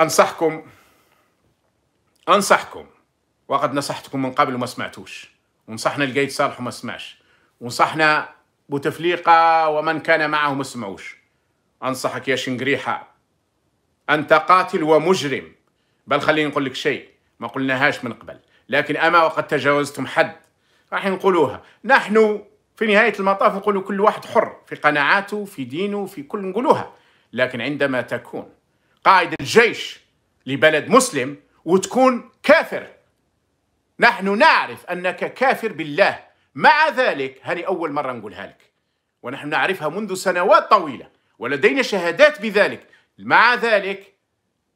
أنصحكم أنصحكم وقد نصحتكم من قبل وما سمعتوش ونصحنا القيد صالح وما سمعش ونصحنا بوتفليقة ومن كان معه ما سمعوش أنصحك يا شنقريحة أنت قاتل ومجرم بل خليني نقول لك شيء ما قلناهاش من قبل لكن أما وقد تجاوزتم حد راح نقولوها نحن في نهاية المطاف نقول كل واحد حر في قناعاته في دينه في كل نقولوها لكن عندما تكون قائد الجيش لبلد مسلم وتكون كافر نحن نعرف أنك كافر بالله مع ذلك هذه أول مرة نقولها لك ونحن نعرفها منذ سنوات طويلة ولدينا شهادات بذلك مع ذلك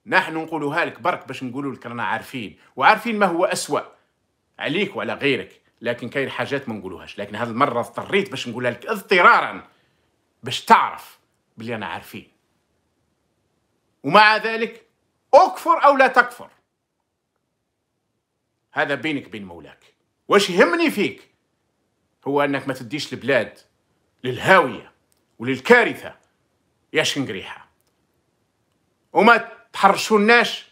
نحن نقولها لك برك باش نقولوا لك رانا عارفين وعارفين ما هو أسوأ عليك وعلى غيرك لكن كاين حاجات ما نقولوهاش لكن هذه المرة اضطريت باش نقولها لك اضطرارا باش تعرف بلي أنا عارفين ومع ذلك اكفر او لا تكفر هذا بينك بين مولاك واش يهمني فيك هو انك ما تديش البلاد للهاويه وللكارثه يا شنقريحه وما تحرشوناش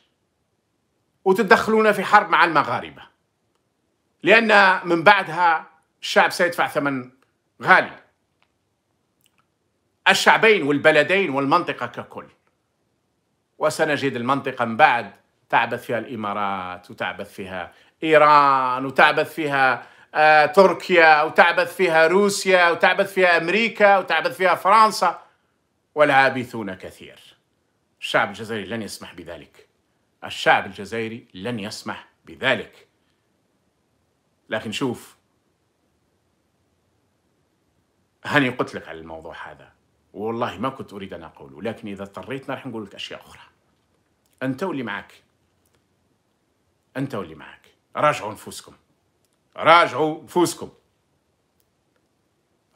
وتدخلونا في حرب مع المغاربه لان من بعدها الشعب سيدفع ثمن غالي الشعبين والبلدين والمنطقه ككل وسنجد المنطقة من بعد تعبث فيها الإمارات وتعبث فيها إيران وتعبث فيها آه، تركيا وتعبث فيها روسيا وتعبث فيها أمريكا وتعبث فيها فرنسا والعابثون كثير الشعب الجزائري لن يسمح بذلك الشعب الجزائري لن يسمح بذلك لكن شوف هاني قلت لك على الموضوع هذا والله ما كنت أريد أن أقوله لكن إذا اضطريتنا راح نقول لك أشياء أخرى أنت واللي معك أنت واللي معك راجعوا نفوسكم راجعوا نفوسكم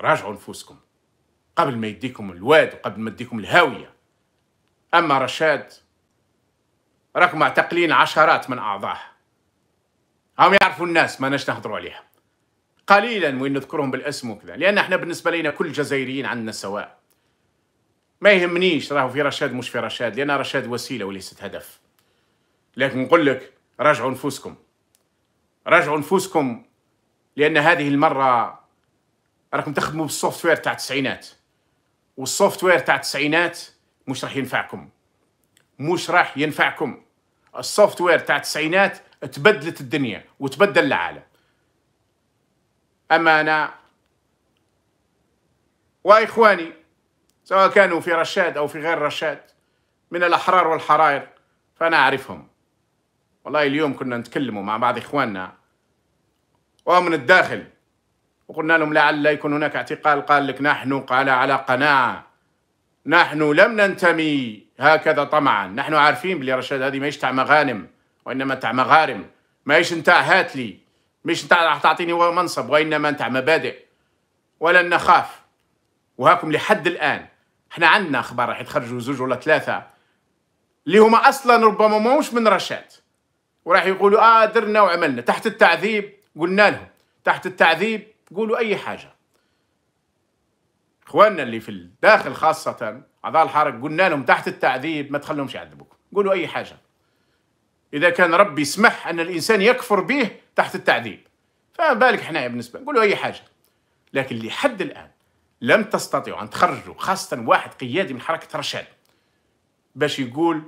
راجعوا نفوسكم قبل ما يديكم الواد وقبل ما يديكم الهاوية أما رشاد راكم معتقلين عشرات من أعضاه هم يعرفوا الناس ما ناش نهضروا عليها قليلا وين نذكرهم بالاسم وكذا لأن احنا بالنسبة لنا كل الجزائريين عندنا سواء ما يهمنيش راهو في رشاد مش في رشاد لان رشاد وسيله وليست هدف لكن نقول لك راجعوا نفوسكم راجعوا نفوسكم لان هذه المره راكم تخدموا بالسوفت وير تاع التسعينات والسوفت وير تاع التسعينات مش راح ينفعكم مش راح ينفعكم السوفت وير تاع التسعينات تبدلت الدنيا وتبدل العالم اما انا واخواني سواء كانوا في رشاد أو في غير رشاد من الأحرار والحرائر فأنا أعرفهم والله اليوم كنا نتكلموا مع بعض إخواننا ومن الداخل وقلنا لهم لعل يكون هناك اعتقال قال لك نحن قال على قناعة نحن لم ننتمي هكذا طمعا نحن عارفين بلي رشاد هذه ماهيش تاع مغانم وإنما تاع مغارم ماهيش نتاع هاتلي مش نتاع راح تعطيني منصب وإنما نتاع مبادئ ولن نخاف وهاكم لحد الآن احنا عندنا اخبار راح يتخرجوا زوج ولا ثلاثه اللي هما اصلا ربما ماهوش من رشاد وراح يقولوا اه درنا وعملنا تحت التعذيب قلنا لهم تحت التعذيب قولوا اي حاجه اخواننا اللي في الداخل خاصه اعضاء الحرق قلنا لهم تحت التعذيب ما تخلوهمش يعذبوك قولوا اي حاجه اذا كان ربي سمح ان الانسان يكفر به تحت التعذيب فما بالك حنايا بالنسبه قولوا اي حاجه لكن لحد الان لم تستطيعوا أن تخرجوا خاصة واحد قيادي من حركة رشاد باش يقول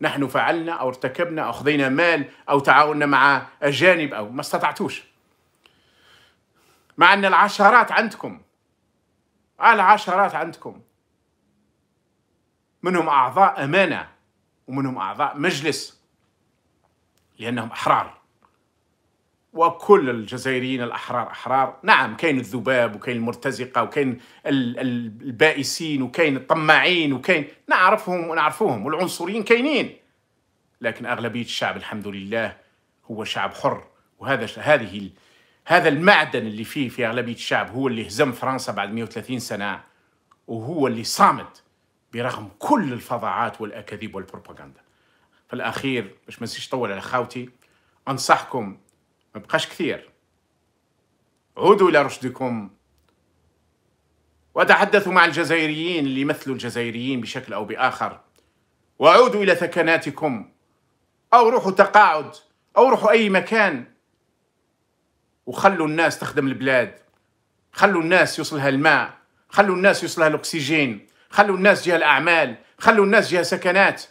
نحن فعلنا أو ارتكبنا أو خذينا مال أو تعاوننا مع أجانب أو ما استطعتوش مع أن العشرات عندكم العشرات عندكم منهم أعضاء أمانة ومنهم أعضاء مجلس لأنهم أحرار وكل الجزائريين الأحرار أحرار نعم كاين الذباب وكاين المرتزقة وكاين البائسين وكاين الطماعين وكاين نعرفهم ونعرفوهم والعنصريين كاينين لكن أغلبية الشعب الحمد لله هو شعب حر وهذا هذه هذا المعدن اللي فيه في أغلبية الشعب هو اللي هزم فرنسا بعد 130 سنة وهو اللي صامد برغم كل الفظاعات والأكاذيب والبروباغندا في الأخير باش ما نسيش طول على خاوتي أنصحكم ما بقاش كثير عودوا إلى رشدكم وتحدثوا مع الجزائريين اللي يمثلوا الجزائريين بشكل أو بآخر وعودوا إلى ثكناتكم أو روحوا تقاعد أو روحوا أي مكان وخلوا الناس تخدم البلاد خلوا الناس يوصلها الماء خلوا الناس يوصلها الأكسجين خلوا الناس جهة الأعمال خلوا الناس جهة سكنات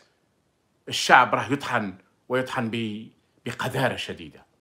الشعب راه يطحن ويطحن بقذارة شديدة